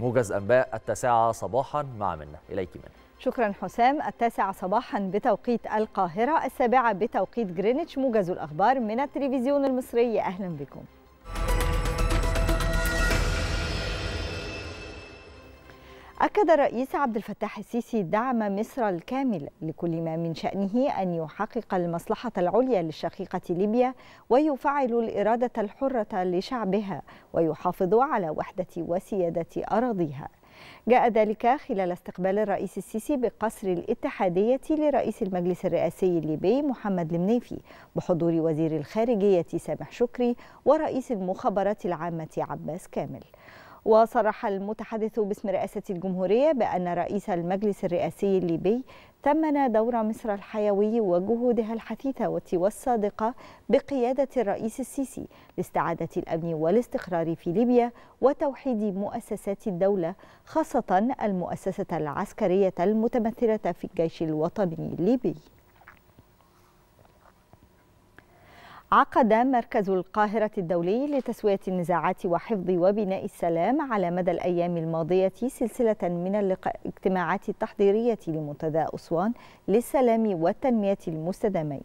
موجز أنباء التاسعة صباحا مع منا إليك منا شكرا حسام التاسعة صباحا بتوقيت القاهرة السابعة بتوقيت جرينتش موجز الأخبار من التلفزيون المصري أهلا بكم أكد الرئيس عبد الفتاح السيسي دعم مصر الكامل لكل ما من شأنه أن يحقق المصلحة العليا للشقيقة ليبيا ويفعل الإرادة الحرة لشعبها ويحافظ على وحدة وسيادة أراضيها جاء ذلك خلال استقبال الرئيس السيسي بقصر الاتحادية لرئيس المجلس الرئاسي الليبي محمد المنيفي بحضور وزير الخارجية سامح شكري ورئيس المخابرات العامة عباس كامل وصرح المتحدث باسم رئاسة الجمهورية بأن رئيس المجلس الرئاسي الليبي ثمن دور مصر الحيوي وجهودها الحثيثة والصادقة بقيادة الرئيس السيسي لاستعادة الأمن والاستقرار في ليبيا وتوحيد مؤسسات الدولة خاصة المؤسسة العسكرية المتمثلة في الجيش الوطني الليبي عقد مركز القاهرة الدولي لتسوية النزاعات وحفظ وبناء السلام على مدى الأيام الماضية سلسلة من الاجتماعات التحضيرية لمنتدى أسوان للسلام والتنمية المستدامين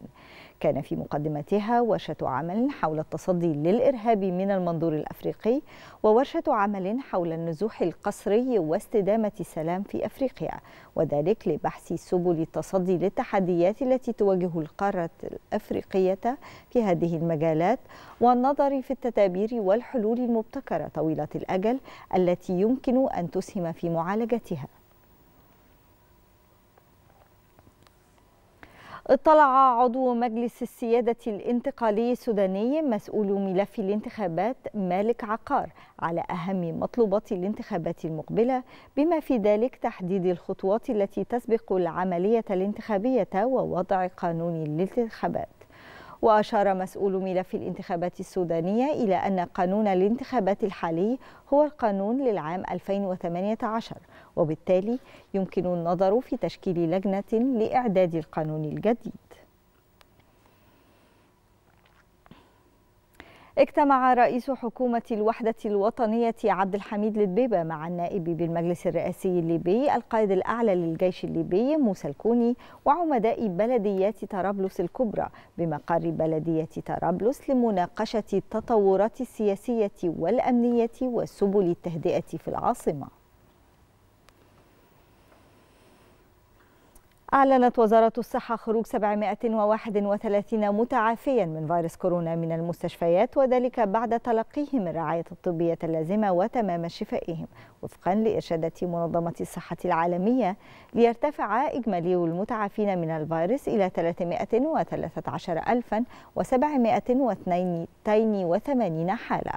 كان في مقدمتها ورشة عمل حول التصدي للإرهاب من المنظور الأفريقي وورشة عمل حول النزوح القسري واستدامة السلام في أفريقيا وذلك لبحث سبل التصدي للتحديات التي تواجه القارة الأفريقية في هذه المجالات والنظر في التدابير والحلول المبتكرة طويلة الأجل التي يمكن أن تسهم في معالجتها اطلع عضو مجلس السيادة الانتقالي السوداني مسؤول ملف الانتخابات مالك عقار على أهم مطلوبات الانتخابات المقبلة بما في ذلك تحديد الخطوات التي تسبق العملية الانتخابية ووضع قانون الانتخابات وأشار مسؤول ملف الانتخابات السودانية إلى أن قانون الانتخابات الحالي هو القانون للعام 2018 وبالتالي يمكن النظر في تشكيل لجنة لإعداد القانون الجديد اجتمع رئيس حكومة الوحدة الوطنية عبد الحميد للبيبة مع النائب بالمجلس الرئاسي الليبي القائد الأعلى للجيش الليبي موسى الكوني وعمداء بلديات طرابلس الكبرى بمقر بلدية طرابلس لمناقشة التطورات السياسية والأمنية وسبل التهدئة في العاصمة أعلنت وزارة الصحة خروج 731 متعافيا من فيروس كورونا من المستشفيات وذلك بعد تلقيهم الرعاية الطبية اللازمة وتمام شفائهم وفقا لإرشادات منظمة الصحة العالمية ليرتفع إجمالي المتعافين من الفيروس إلى 313782 حالة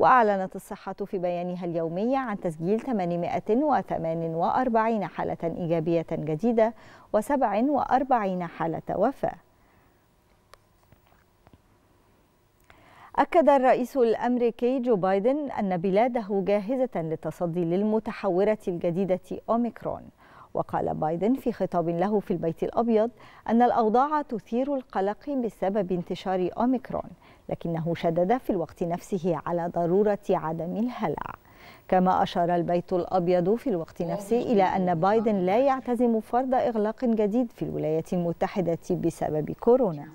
وأعلنت الصحة في بيانها اليومي عن تسجيل 848 حالة إيجابية جديدة و47 حالة وفاة أكد الرئيس الأمريكي جو بايدن أن بلاده جاهزة للتصدي للمتحورة الجديدة أوميكرون وقال بايدن في خطاب له في البيت الأبيض أن الأوضاع تثير القلق بسبب انتشار أوميكرون لكنه شدد في الوقت نفسه على ضرورة عدم الهلع كما أشار البيت الأبيض في الوقت نفسه إلى أن بايدن لا يعتزم فرض إغلاق جديد في الولايات المتحدة بسبب كورونا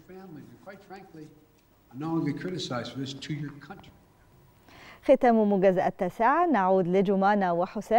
ختام موجز التاسعة نعود لجمانة وحسام